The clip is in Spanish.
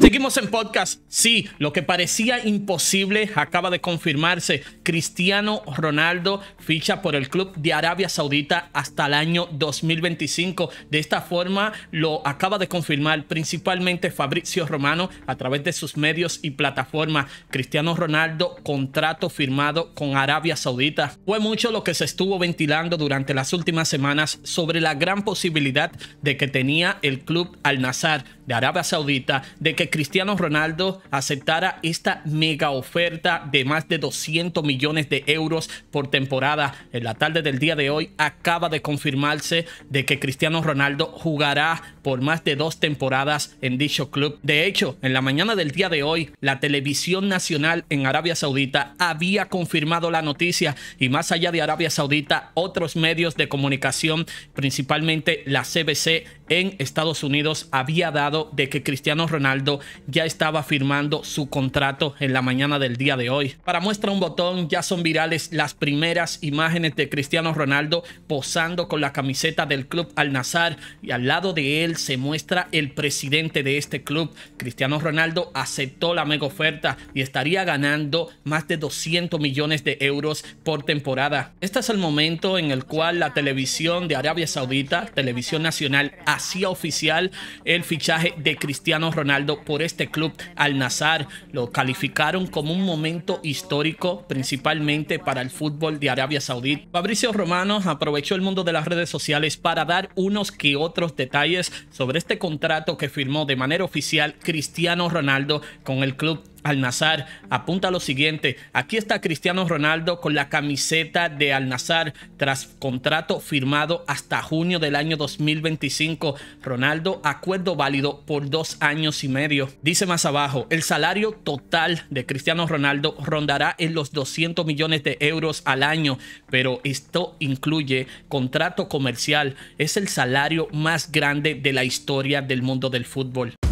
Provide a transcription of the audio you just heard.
Seguimos en podcast. Sí, lo que parecía imposible acaba de confirmarse. Cristiano Ronaldo ficha por el club de Arabia Saudita hasta el año 2025. De esta forma lo acaba de confirmar principalmente Fabricio Romano a través de sus medios y plataformas. Cristiano Ronaldo, contrato firmado con Arabia Saudita. Fue mucho lo que se estuvo ventilando durante las últimas semanas sobre la gran posibilidad de que tenía el club Al Nazar de Arabia Saudita de que Cristiano Ronaldo aceptara esta mega oferta de más de 200 millones de euros por temporada. En la tarde del día de hoy acaba de confirmarse de que Cristiano Ronaldo jugará por más de dos temporadas en dicho club. De hecho, en la mañana del día de hoy, la televisión nacional en Arabia Saudita había confirmado la noticia y más allá de Arabia Saudita, otros medios de comunicación, principalmente la CBC, en Estados Unidos había dado de que Cristiano Ronaldo ya estaba firmando su contrato en la mañana del día de hoy. Para muestra un botón, ya son virales las primeras imágenes de Cristiano Ronaldo posando con la camiseta del club Al Nazar y al lado de él se muestra el presidente de este club. Cristiano Ronaldo aceptó la mega oferta y estaría ganando más de 200 millones de euros por temporada. Este es el momento en el cual la televisión de Arabia Saudita, Televisión Nacional, hacía oficial el fichaje de Cristiano Ronaldo por este club Al Nazar. Lo calificaron como un momento histórico, principalmente para el fútbol de Arabia Saudí. Fabricio Romano aprovechó el mundo de las redes sociales para dar unos que otros detalles sobre este contrato que firmó de manera oficial Cristiano Ronaldo con el club al Nazar apunta lo siguiente, aquí está Cristiano Ronaldo con la camiseta de Al Nazar tras contrato firmado hasta junio del año 2025. Ronaldo acuerdo válido por dos años y medio. Dice más abajo, el salario total de Cristiano Ronaldo rondará en los 200 millones de euros al año, pero esto incluye contrato comercial. Es el salario más grande de la historia del mundo del fútbol.